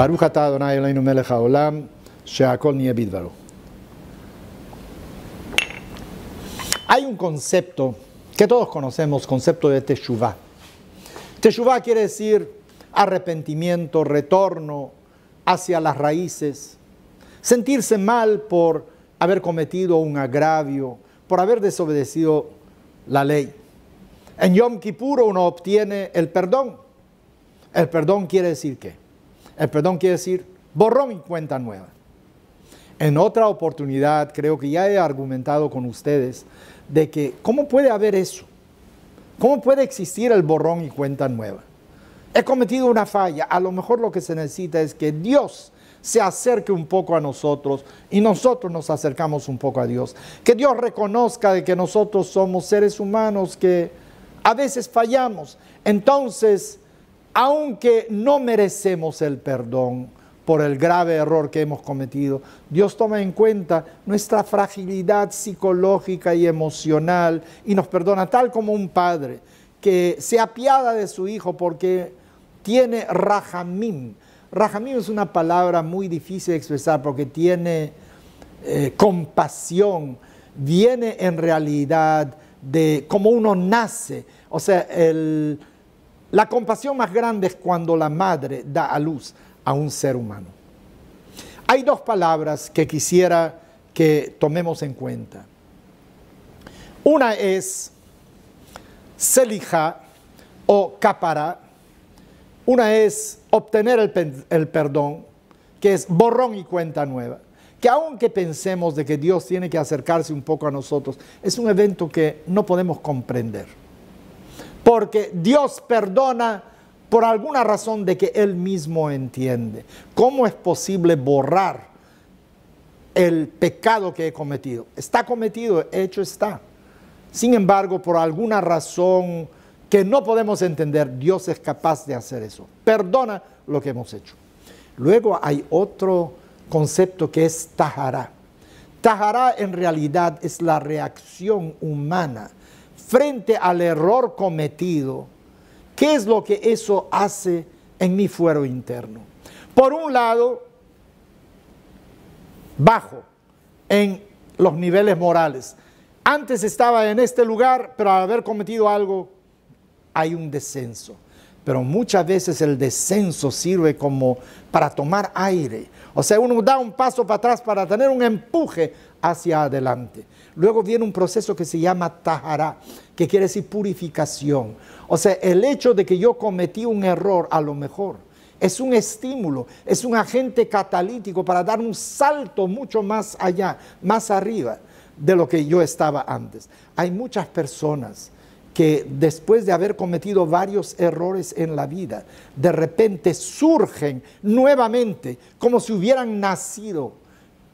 Hay un concepto que todos conocemos, concepto de teshuvah. Teshuvah quiere decir arrepentimiento, retorno hacia las raíces, sentirse mal por haber cometido un agravio, por haber desobedecido la ley. En Yom Kippur uno obtiene el perdón. El perdón quiere decir qué? El perdón quiere decir borrón y cuenta nueva. En otra oportunidad creo que ya he argumentado con ustedes de que cómo puede haber eso. ¿Cómo puede existir el borrón y cuenta nueva? He cometido una falla. A lo mejor lo que se necesita es que Dios se acerque un poco a nosotros y nosotros nos acercamos un poco a Dios. Que Dios reconozca de que nosotros somos seres humanos que a veces fallamos. Entonces, aunque no merecemos el perdón por el grave error que hemos cometido, Dios toma en cuenta nuestra fragilidad psicológica y emocional y nos perdona, tal como un padre que se apiada de su hijo porque tiene rajamim. Rajamim es una palabra muy difícil de expresar porque tiene eh, compasión, viene en realidad de cómo uno nace. O sea, el la compasión más grande es cuando la madre da a luz a un ser humano. Hay dos palabras que quisiera que tomemos en cuenta. Una es selija o capara. Una es obtener el, el perdón, que es borrón y cuenta nueva. Que aunque pensemos de que Dios tiene que acercarse un poco a nosotros, es un evento que no podemos comprender porque Dios perdona por alguna razón de que Él mismo entiende. ¿Cómo es posible borrar el pecado que he cometido? Está cometido, hecho está. Sin embargo, por alguna razón que no podemos entender, Dios es capaz de hacer eso. Perdona lo que hemos hecho. Luego hay otro concepto que es tajará. Tajará en realidad es la reacción humana frente al error cometido, ¿qué es lo que eso hace en mi fuero interno? Por un lado, bajo en los niveles morales. Antes estaba en este lugar, pero al haber cometido algo, hay un descenso. Pero muchas veces el descenso sirve como para tomar aire. O sea, uno da un paso para atrás para tener un empuje hacia adelante. Luego viene un proceso que se llama Tahara, que quiere decir purificación. O sea, el hecho de que yo cometí un error a lo mejor es un estímulo, es un agente catalítico para dar un salto mucho más allá, más arriba de lo que yo estaba antes. Hay muchas personas que después de haber cometido varios errores en la vida, de repente surgen nuevamente como si hubieran nacido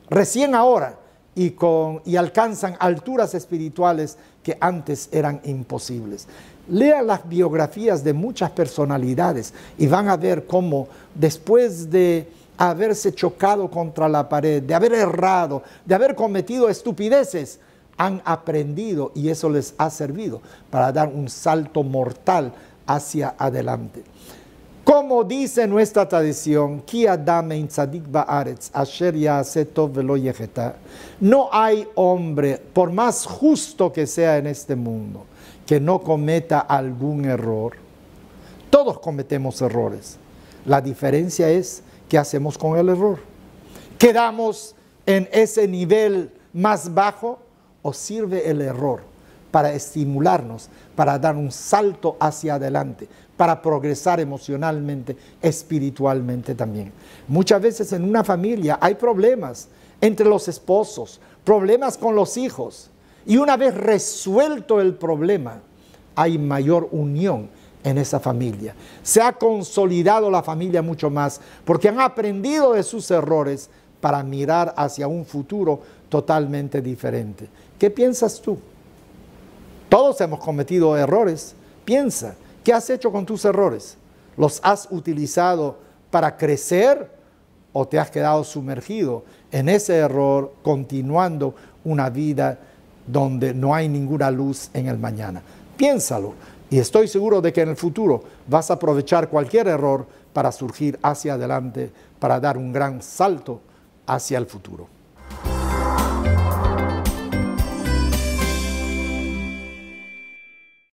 recién ahora y, con, y alcanzan alturas espirituales que antes eran imposibles. Lean las biografías de muchas personalidades y van a ver cómo después de haberse chocado contra la pared, de haber errado, de haber cometido estupideces, han aprendido y eso les ha servido para dar un salto mortal hacia adelante. Como dice nuestra tradición, no hay hombre, por más justo que sea en este mundo, que no cometa algún error. Todos cometemos errores. La diferencia es qué hacemos con el error. ¿Quedamos en ese nivel más bajo o sirve el error para estimularnos, para dar un salto hacia adelante, para progresar emocionalmente, espiritualmente también. Muchas veces en una familia hay problemas entre los esposos, problemas con los hijos. Y una vez resuelto el problema, hay mayor unión en esa familia. Se ha consolidado la familia mucho más porque han aprendido de sus errores para mirar hacia un futuro totalmente diferente. ¿Qué piensas tú? Todos hemos cometido errores. Piensa, ¿qué has hecho con tus errores? ¿Los has utilizado para crecer o te has quedado sumergido en ese error continuando una vida donde no hay ninguna luz en el mañana? Piénsalo y estoy seguro de que en el futuro vas a aprovechar cualquier error para surgir hacia adelante, para dar un gran salto hacia el futuro.